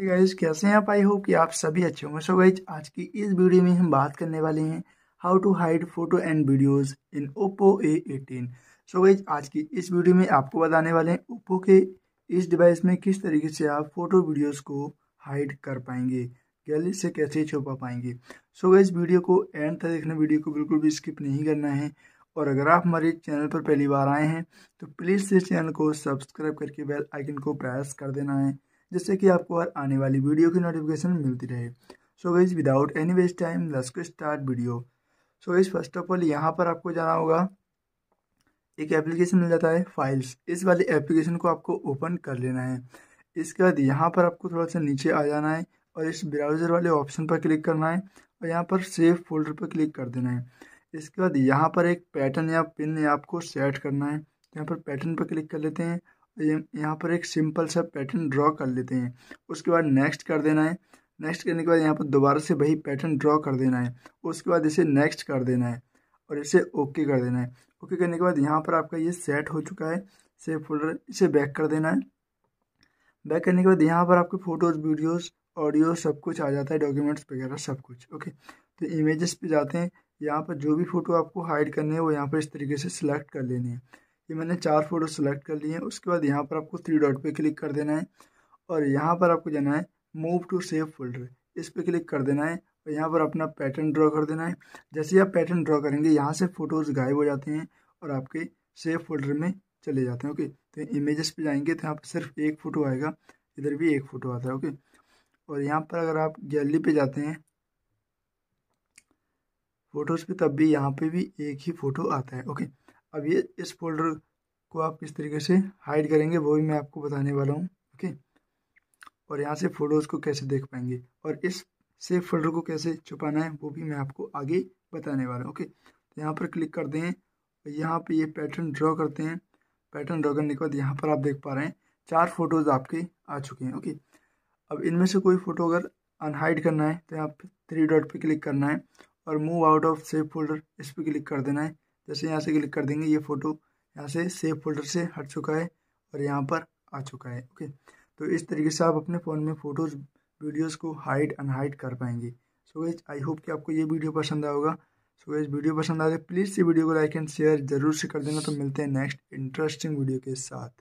guys कैसे हैं आप आई होप कि आप सभी अच्छे होंगे सो गाइज आज की इस वीडियो में हम बात करने वाले हैं how to hide photo and videos in Oppo A eighteen so guys आज की इस वीडियो में आपको बताने वाले हैं ओप्पो के इस डिवाइस में किस तरीके से आप फोटो वीडियोस को हाइड कर पाएंगे गैलरी से कैसे छुपा पाएंगे सो गाइज वीडियो को एंड तक देखना वीडियो को बिल्कुल भी स्किप नहीं करना है और अगर आप हमारे चैनल पर पहली बार आए हैं तो प्लीज़ इस चैनल को सब्सक्राइब करके बेल आइकन को प्रेस कर देना है जिससे कि आपको हर आने वाली वीडियो की नोटिफिकेशन मिलती रहे so guys without any waste time लस्क start video so guys first of all यहाँ पर आपको जाना होगा एक एप्लीकेशन मिल जाता है फाइल्स इस वाली एप्लीकेशन को आपको ओपन कर लेना है इसके बाद यहाँ पर आपको थोड़ा सा नीचे आ जाना है और इस ब्राउज़र वाले ऑप्शन पर क्लिक करना है और यहाँ पर सेव फोल्डर पर क्लिक कर देना है इसके बाद यहाँ पर एक पैटर्न या पिन आपको सेट करना है यहाँ पर पैटर्न पर क्लिक कर लेते हैं यहाँ पर एक सिंपल सा पैटर्न ड्रॉ कर लेते हैं उसके बाद नेक्स्ट कर देना है नेक्स्ट करने के बाद यहाँ पर दोबारा से वही पैटर्न ड्रॉ कर देना है उसके बाद इसे नेक्स्ट कर देना है और इसे ओके कर देना है ओके करने के बाद यहाँ पर आपका ये सेट हो चुका है सेव फोल्डर इसे बैक कर देना है बैक करने के बाद यहाँ पर आपके फ़ोटोज़ वीडियोज़ ऑडियो सब कुछ आ जाता है डॉक्यूमेंट्स वगैरह सब कुछ ओके तो इमेजेस पे जाते हैं यहाँ पर जो भी फ़ोटो आपको हाइड करने है वो यहाँ पर इस तरीके से सिलेक्ट कर लेने हैं ये मैंने चार फ़ोटो सेलेक्ट कर लिए हैं उसके बाद यहाँ पर आपको थ्री डॉट पे क्लिक कर देना है और यहाँ पर आपको जाना है मूव टू सेव फोल्डर इस पर क्लिक कर देना है और यहाँ पर अपना पैटर्न ड्रॉ कर देना है जैसे आप पैटर्न ड्रॉ करेंगे यहाँ से फ़ोटोज़ गायब हो जाते हैं और आपके सेव फोल्डर में चले जाते हैं ओके तो इमेजेस पे जाएंगे तो यहाँ पर सिर्फ एक फ़ोटो आएगा इधर भी एक फ़ोटो आता है ओके और यहाँ पर अगर आप गैलरी पे जाते हैं फ़ोटोज़ पे तब भी यहाँ पे भी एक ही फ़ोटो आता है ओके अब ये इस फोल्डर को आप किस तरीके से हाइड करेंगे वो भी मैं आपको बताने वाला हूँ ओके और यहाँ से फ़ोटोज़ को कैसे देख पाएंगे और इस सेफ फोल्डर को कैसे छुपाना है वो भी मैं आपको आगे बताने वाला हूँ ओके तो यहाँ पर क्लिक करते हैं यहाँ पर ये पैटर्न ड्रॉ करते हैं पैटर्न ड्रॉ करने के बाद यहाँ पर आप देख पा रहे हैं चार फोटोज़ आपके आ चुके हैं ओके अब इनमें से कोई फ़ोटो अगर अनहाइड करना है तो यहाँ पर थ्री डॉट पर क्लिक करना है और move out of safe folder इस पर क्लिक कर देना है जैसे यहाँ से क्लिक कर देंगे ये फ़ोटो यहाँ से सेव फोल्डर से हट चुका है और यहाँ पर आ चुका है ओके तो इस तरीके से आप अपने फ़ोन में फ़ोटोज़ वीडियोज़ को हाइड अनहाइड कर पाएंगे सो वेज आई होप कि आपको ये वीडियो पसंद आएगा सो वेज वीडियो पसंद आए प्लीज़ तो इस वीडियो को लाइक एंड शेयर जरूर से कर देना तो मिलते हैं नेक्स्ट इंटरेस्टिंग वीडियो के साथ